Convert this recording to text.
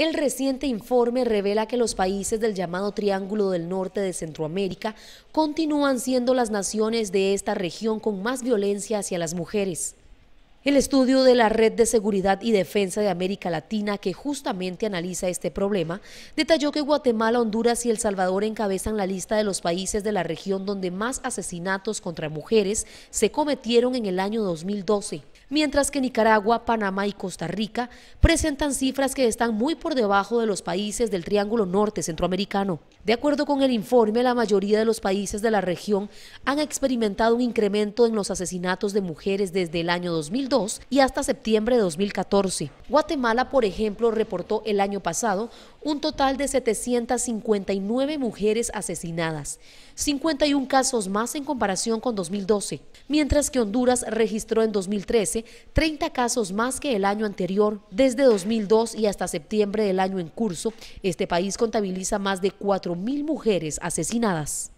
El reciente informe revela que los países del llamado Triángulo del Norte de Centroamérica continúan siendo las naciones de esta región con más violencia hacia las mujeres. El estudio de la Red de Seguridad y Defensa de América Latina, que justamente analiza este problema, detalló que Guatemala, Honduras y El Salvador encabezan la lista de los países de la región donde más asesinatos contra mujeres se cometieron en el año 2012 mientras que Nicaragua, Panamá y Costa Rica presentan cifras que están muy por debajo de los países del Triángulo Norte Centroamericano. De acuerdo con el informe, la mayoría de los países de la región han experimentado un incremento en los asesinatos de mujeres desde el año 2002 y hasta septiembre de 2014. Guatemala, por ejemplo, reportó el año pasado un total de 759 mujeres asesinadas, 51 casos más en comparación con 2012, mientras que Honduras registró en 2013 30 casos más que el año anterior. Desde 2002 y hasta septiembre del año en curso, este país contabiliza más de 4.000 mujeres asesinadas.